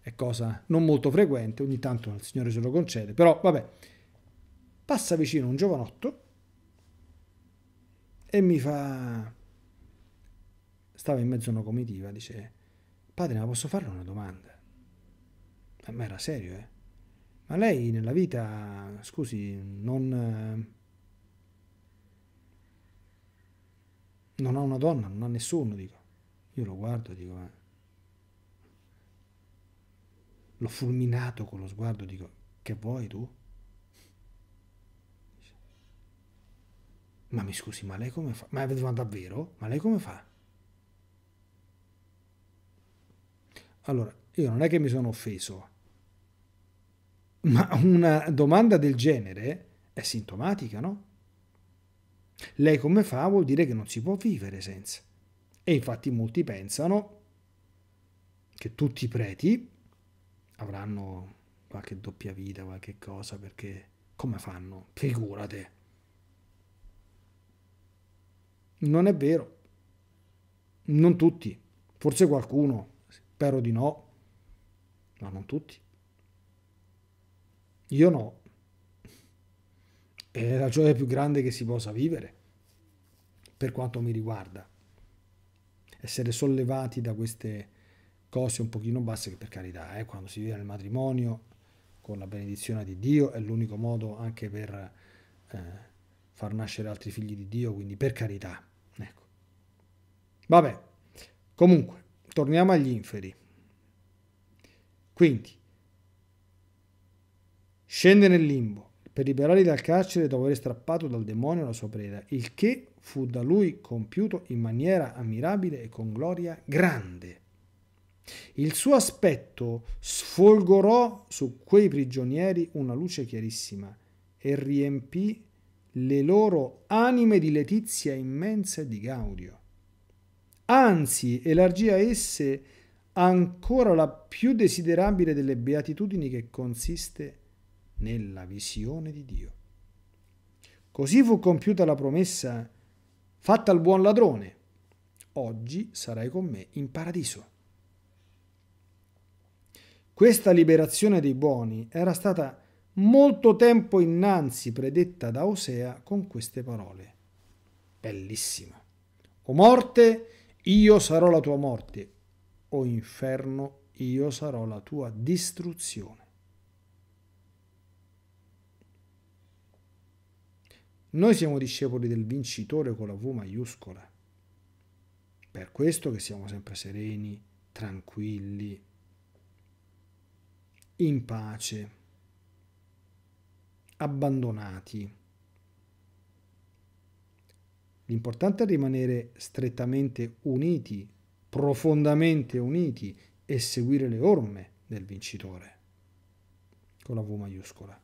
è cosa non molto frequente, ogni tanto il Signore se lo concede, però vabbè, passa vicino un giovanotto e mi fa, stava in mezzo a una comitiva, dice, padre ma posso fare una domanda? Ma era serio, eh? Ma lei nella vita, scusi, non... Eh, non ha una donna, non ha nessuno, dico. Io lo guardo e dico... Eh. L'ho fulminato con lo sguardo, dico, che vuoi tu? Ma mi scusi, ma lei come fa? Ma eh, davvero? Ma lei come fa? Allora, io non è che mi sono offeso, ma una domanda del genere è sintomatica, no? Lei come fa vuol dire che non si può vivere senza. E infatti molti pensano che tutti i preti avranno qualche doppia vita, qualche cosa, perché come fanno? Figurate. Non è vero. Non tutti. Forse qualcuno, spero di no, ma non tutti. Io no. È la gioia più grande che si possa vivere, per quanto mi riguarda. Essere sollevati da queste cose un pochino basse, che per carità, eh, quando si vive nel matrimonio, con la benedizione di Dio, è l'unico modo anche per eh, far nascere altri figli di Dio, quindi per carità. Ecco. Vabbè, comunque, torniamo agli inferi. Quindi, Scende nel limbo per liberarli dal carcere dopo aver strappato dal demonio la sua preda, il che fu da lui compiuto in maniera ammirabile e con gloria grande. Il suo aspetto sfolgorò su quei prigionieri una luce chiarissima e riempì le loro anime di letizia immensa e di gaudio. Anzi, elargì a esse ancora la più desiderabile delle beatitudini che consiste in nella visione di Dio. Così fu compiuta la promessa fatta al buon ladrone. Oggi sarai con me in paradiso. Questa liberazione dei buoni era stata molto tempo innanzi predetta da Osea con queste parole. Bellissima. O morte, io sarò la tua morte. O inferno, io sarò la tua distruzione. Noi siamo discepoli del vincitore con la V maiuscola. Per questo che siamo sempre sereni, tranquilli, in pace, abbandonati. L'importante è rimanere strettamente uniti, profondamente uniti e seguire le orme del vincitore con la V maiuscola.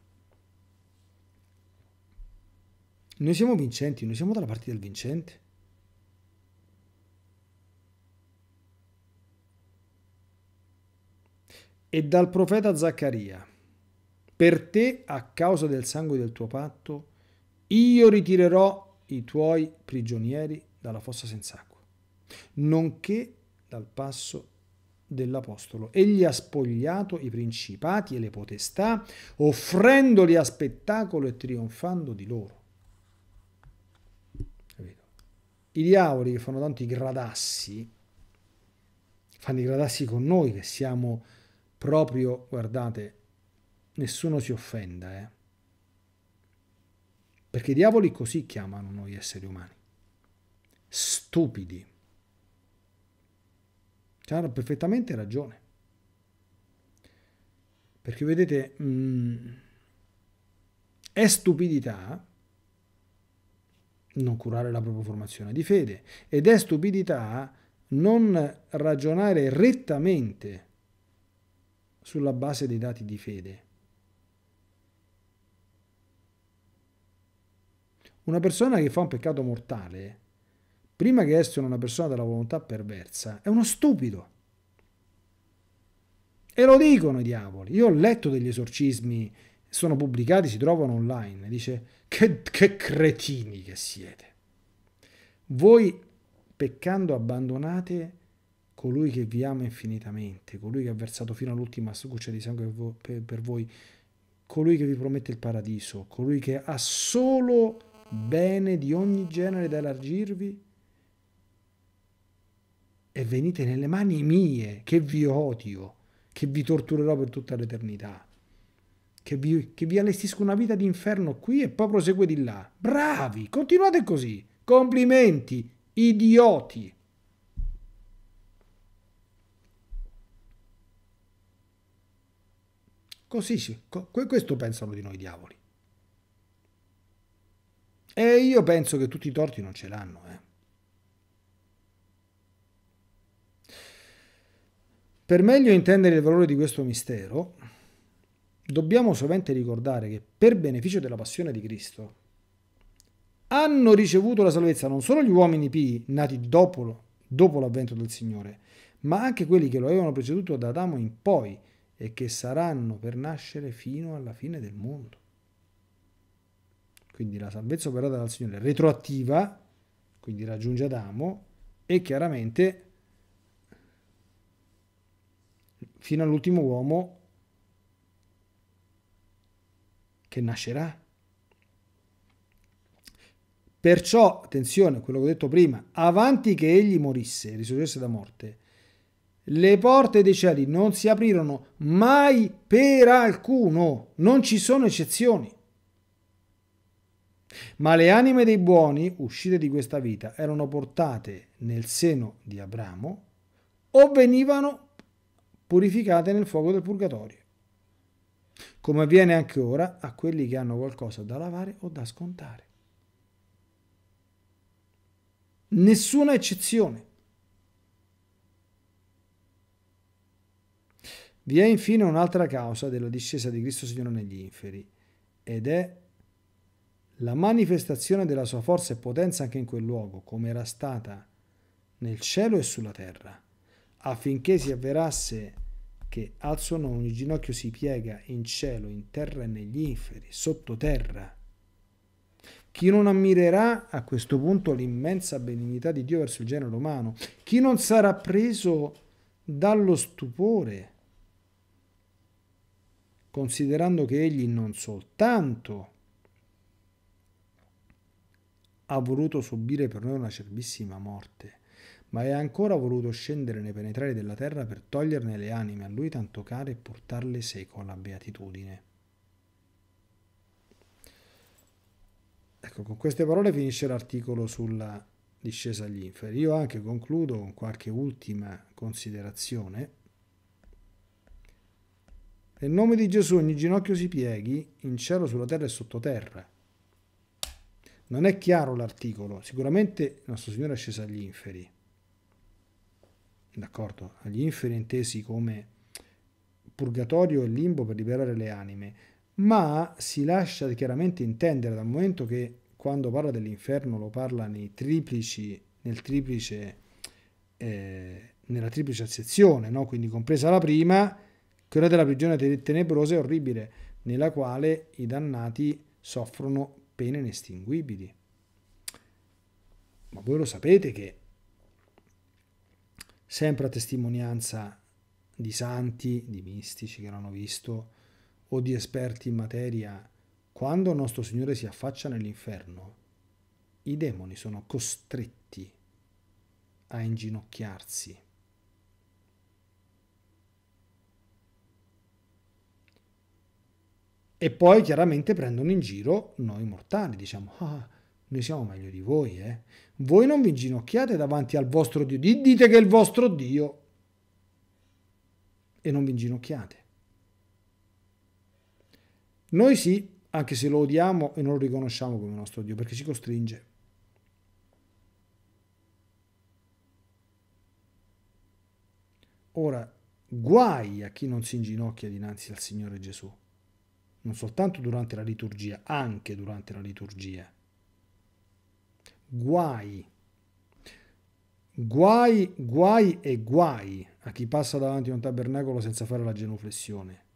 Noi siamo vincenti, noi siamo dalla parte del vincente. E dal profeta Zaccaria, per te a causa del sangue del tuo patto, io ritirerò i tuoi prigionieri dalla fossa senza acqua, nonché dal passo dell'Apostolo. Egli ha spogliato i principati e le potestà, offrendoli a spettacolo e trionfando di loro. I diavoli che fanno tanto i gradassi, fanno i gradassi con noi che siamo proprio, guardate, nessuno si offenda, eh. Perché i diavoli così chiamano noi esseri umani. Stupidi. Hanno perfettamente ragione. Perché vedete, mh, mm, è stupidità non curare la propria formazione di fede ed è stupidità non ragionare rettamente sulla base dei dati di fede. Una persona che fa un peccato mortale, prima che essere una persona della volontà perversa, è uno stupido. E lo dicono i diavoli. Io ho letto degli esorcismi sono pubblicati, si trovano online. Dice, che, che cretini che siete. Voi, peccando, abbandonate colui che vi ama infinitamente, colui che ha versato fino all'ultima goccia di sangue per voi, colui che vi promette il paradiso, colui che ha solo bene di ogni genere da elargirvi. E venite nelle mani mie, che vi odio, che vi torturerò per tutta l'eternità che vi, che vi allestisco una vita di inferno qui e poi prosegue di là. Bravi, continuate così. Complimenti, idioti. Così, questo pensano di noi diavoli. E io penso che tutti i torti non ce l'hanno. Eh. Per meglio intendere il valore di questo mistero, dobbiamo sovente ricordare che per beneficio della passione di Cristo hanno ricevuto la salvezza non solo gli uomini pii nati dopo, dopo l'avvento del Signore, ma anche quelli che lo avevano preceduto da Adamo in poi e che saranno per nascere fino alla fine del mondo. Quindi la salvezza operata dal Signore è retroattiva, quindi raggiunge Adamo, e chiaramente fino all'ultimo uomo che nascerà. Perciò, attenzione, a quello che ho detto prima, avanti che egli morisse, risorgesse da morte, le porte dei cieli non si aprirono mai per alcuno, non ci sono eccezioni. Ma le anime dei buoni, uscite di questa vita, erano portate nel seno di Abramo o venivano purificate nel fuoco del purgatorio come avviene anche ora a quelli che hanno qualcosa da lavare o da scontare. Nessuna eccezione. Vi è infine un'altra causa della discesa di Cristo Signore negli inferi, ed è la manifestazione della sua forza e potenza anche in quel luogo, come era stata nel cielo e sulla terra, affinché si avverasse che al suo nome ogni ginocchio si piega in cielo, in terra e negli inferi, sottoterra. Chi non ammirerà a questo punto l'immensa benignità di Dio verso il genere umano? Chi non sarà preso dallo stupore, considerando che egli non soltanto ha voluto subire per noi una cervissima morte, ma è ancora voluto scendere nei penetrali della terra per toglierne le anime a lui tanto care e portarle seco alla beatitudine. Ecco, con queste parole finisce l'articolo sulla discesa agli inferi. Io anche concludo con qualche ultima considerazione. Nel nome di Gesù ogni ginocchio si pieghi in cielo, sulla terra e sottoterra. Non è chiaro l'articolo, sicuramente il nostro Signore è sceso agli inferi d'accordo, agli inferi intesi come purgatorio e limbo per liberare le anime, ma si lascia chiaramente intendere dal momento che quando parla dell'inferno lo parla nei triplici, nel triplice, eh, nella triplice sezione, no? quindi compresa la prima, quella della prigione tenebrosa e orribile, nella quale i dannati soffrono pene inestinguibili. Ma voi lo sapete che sempre a testimonianza di santi, di mistici che l'hanno visto o di esperti in materia, quando il nostro Signore si affaccia nell'inferno, i demoni sono costretti a inginocchiarsi. E poi chiaramente prendono in giro noi mortali, diciamo, ah, noi siamo meglio di voi, eh? voi non vi inginocchiate davanti al vostro Dio, dite che è il vostro Dio e non vi inginocchiate. Noi sì, anche se lo odiamo e non lo riconosciamo come nostro Dio, perché ci costringe. Ora, guai a chi non si inginocchia dinanzi al Signore Gesù, non soltanto durante la liturgia, anche durante la liturgia guai. Guai, guai e guai a chi passa davanti a un tabernacolo senza fare la genuflessione.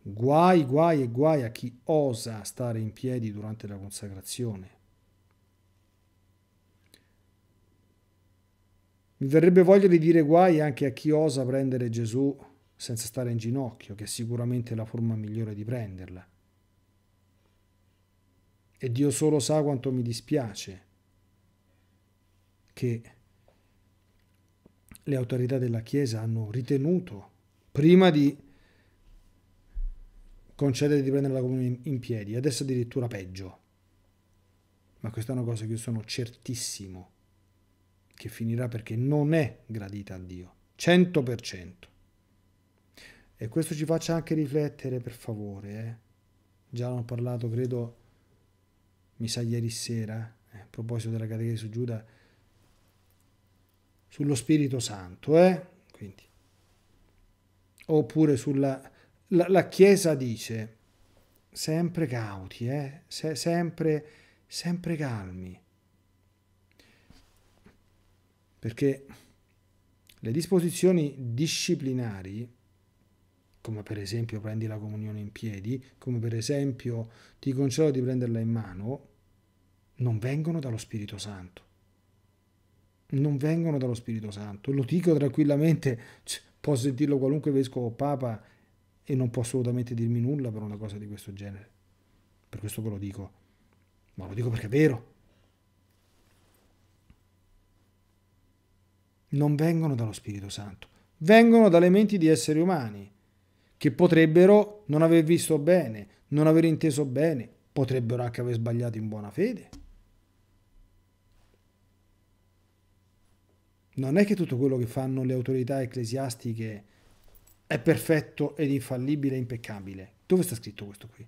Guai, guai e guai a chi osa stare in piedi durante la consacrazione. Mi verrebbe voglia di dire guai anche a chi osa prendere Gesù senza stare in ginocchio, che è sicuramente la forma migliore di prenderla e Dio solo sa quanto mi dispiace che le autorità della Chiesa hanno ritenuto, prima di concedere di prendere la comunione in piedi, adesso addirittura peggio. Ma questa è una cosa che io sono certissimo che finirà perché non è gradita a Dio, 100%. E questo ci faccia anche riflettere, per favore. Eh? Già l'ho parlato, credo, mi sa ieri sera, eh, a proposito della catechesi su Giuda, sullo Spirito Santo, eh? Quindi. oppure sulla... La, la, Chiesa dice, sempre cauti, eh? Se, sempre, sempre calmi, perché le disposizioni disciplinari come per esempio prendi la comunione in piedi, come per esempio ti concedo di prenderla in mano, non vengono dallo Spirito Santo. Non vengono dallo Spirito Santo. Lo dico tranquillamente, può sentirlo qualunque vescovo o papa e non può assolutamente dirmi nulla per una cosa di questo genere. Per questo ve lo dico, ma lo dico perché è vero. Non vengono dallo Spirito Santo, vengono dalle menti di esseri umani che potrebbero non aver visto bene, non aver inteso bene, potrebbero anche aver sbagliato in buona fede. Non è che tutto quello che fanno le autorità ecclesiastiche è perfetto ed infallibile e impeccabile. Dove sta scritto questo qui?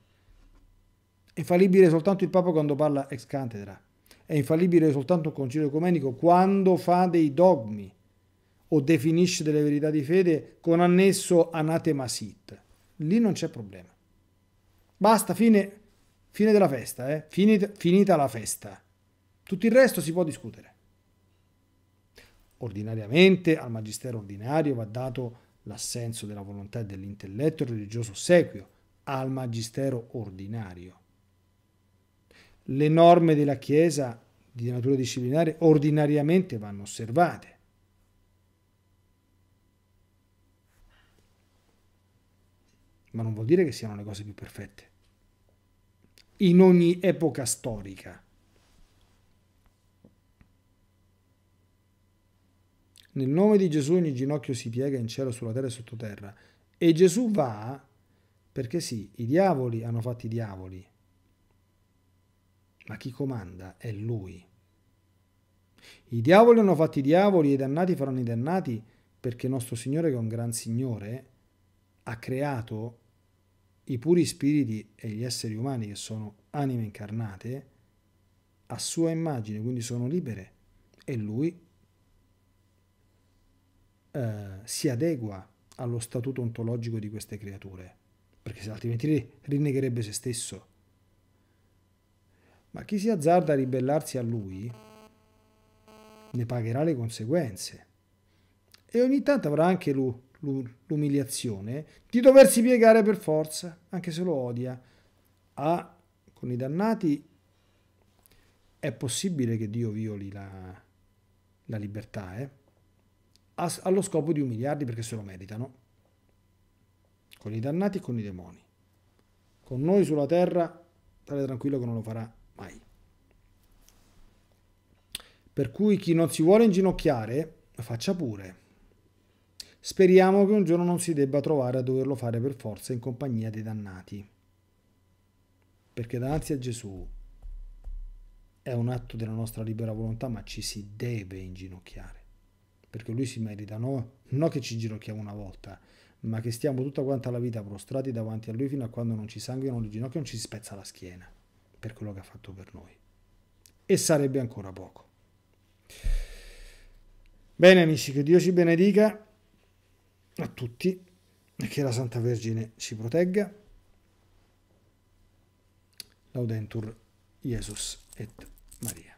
È infallibile soltanto il Papa quando parla ex cantedra. È infallibile soltanto un concilio ecumenico quando fa dei dogmi o definisce delle verità di fede con annesso anatema sit. Lì non c'è problema. Basta, fine, fine della festa, eh? finita, finita la festa. Tutto il resto si può discutere. Ordinariamente al magistero ordinario va dato l'assenso della volontà e dell'intelletto e il religioso ossequio al magistero ordinario. Le norme della Chiesa di natura disciplinare ordinariamente vanno osservate. ma non vuol dire che siano le cose più perfette. In ogni epoca storica. Nel nome di Gesù ogni ginocchio si piega in cielo, sulla terra e sottoterra. E Gesù va perché sì, i diavoli hanno fatto i diavoli, ma chi comanda è lui. I diavoli hanno fatto i diavoli e i dannati faranno i dannati perché nostro Signore, che è un gran Signore, ha creato i puri spiriti e gli esseri umani che sono anime incarnate a sua immagine, quindi sono libere e lui eh, si adegua allo statuto ontologico di queste creature, perché altrimenti rinnegherebbe se stesso. Ma chi si azzarda a ribellarsi a lui ne pagherà le conseguenze. E ogni tanto avrà anche lui l'umiliazione di doversi piegare per forza, anche se lo odia. Ah, con i dannati è possibile che Dio violi la, la libertà, eh? allo scopo di umiliarli perché se lo meritano. Con i dannati e con i demoni. Con noi sulla terra, state tranquillo che non lo farà mai. Per cui chi non si vuole inginocchiare, faccia pure Speriamo che un giorno non si debba trovare a doverlo fare per forza in compagnia dei dannati. Perché davanti a Gesù è un atto della nostra libera volontà, ma ci si deve inginocchiare. Perché lui si merita, no, Non che ci ginocchiamo una volta, ma che stiamo tutta quanta la vita prostrati davanti a lui fino a quando non ci sanguinano le ginocchia e non ci si spezza la schiena per quello che ha fatto per noi. E sarebbe ancora poco. Bene amici, che Dio ci benedica a tutti e che la Santa Vergine ci protegga. Laudentur Jesus et Maria.